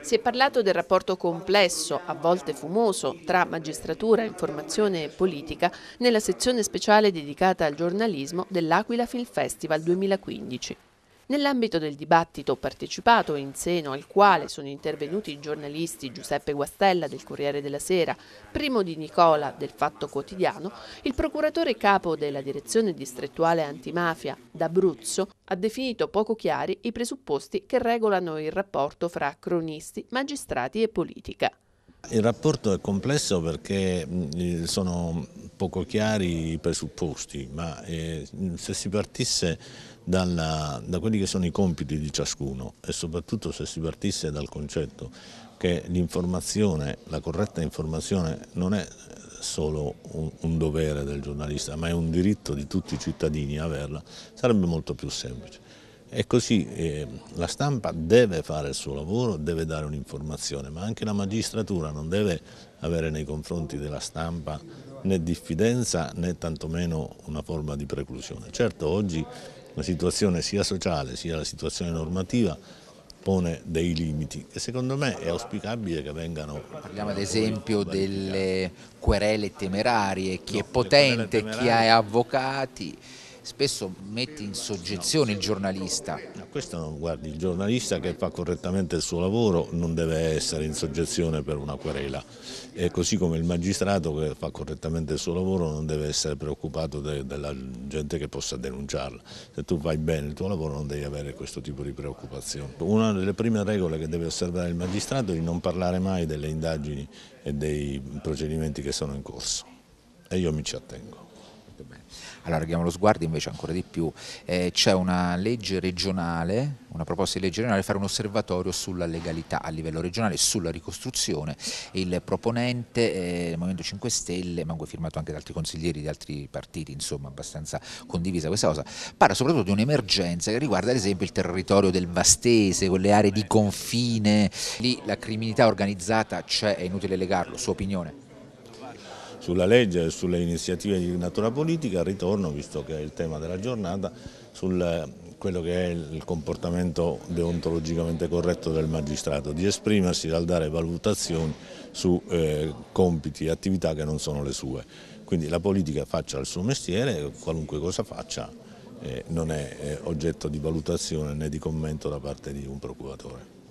Si è parlato del rapporto complesso, a volte fumoso, tra magistratura, informazione e politica nella sezione speciale dedicata al giornalismo dell'Aquila Film Festival 2015. Nell'ambito del dibattito partecipato, in seno al quale sono intervenuti i giornalisti Giuseppe Guastella del Corriere della Sera, primo di Nicola del Fatto Quotidiano, il procuratore capo della direzione distrettuale antimafia d'Abruzzo ha definito poco chiari i presupposti che regolano il rapporto fra cronisti, magistrati e politica. Il rapporto è complesso perché mm, sono poco chiari i presupposti, ma eh, se si partisse dalla, da quelli che sono i compiti di ciascuno e soprattutto se si partisse dal concetto che l'informazione, la corretta informazione non è solo un, un dovere del giornalista, ma è un diritto di tutti i cittadini averla, sarebbe molto più semplice. E così eh, la stampa deve fare il suo lavoro, deve dare un'informazione, ma anche la magistratura non deve avere nei confronti della stampa né diffidenza né tantomeno una forma di preclusione. Certo oggi la situazione sia sociale sia la situazione normativa pone dei limiti e secondo me è auspicabile che vengano... Parliamo ad esempio delle querele temerarie, chi no, è potente, chi ha avvocati spesso mette in soggezione il giornalista. questo guardi, il giornalista che fa correttamente il suo lavoro non deve essere in soggezione per una querela, e così come il magistrato che fa correttamente il suo lavoro non deve essere preoccupato de della gente che possa denunciarla. Se tu fai bene il tuo lavoro non devi avere questo tipo di preoccupazione. Una delle prime regole che deve osservare il magistrato è di non parlare mai delle indagini e dei procedimenti che sono in corso e io mi ci attengo. Molto bene. Allora abbiamo lo sguardo invece ancora di più. Eh, c'è una legge regionale, una proposta di legge regionale, fare un osservatorio sulla legalità a livello regionale, sulla ricostruzione. Il proponente, eh, Movimento 5 Stelle, ma anche firmato anche da altri consiglieri di altri partiti, insomma abbastanza condivisa questa cosa, parla soprattutto di un'emergenza che riguarda ad esempio il territorio del Vastese, quelle aree di confine. Lì la criminalità organizzata c'è, è inutile legarlo, sua opinione sulla legge e sulle iniziative di natura politica, ritorno, visto che è il tema della giornata, su eh, quello che è il comportamento deontologicamente corretto del magistrato, di esprimersi dal dare valutazioni su eh, compiti e attività che non sono le sue. Quindi la politica faccia il suo mestiere, qualunque cosa faccia, eh, non è eh, oggetto di valutazione né di commento da parte di un procuratore.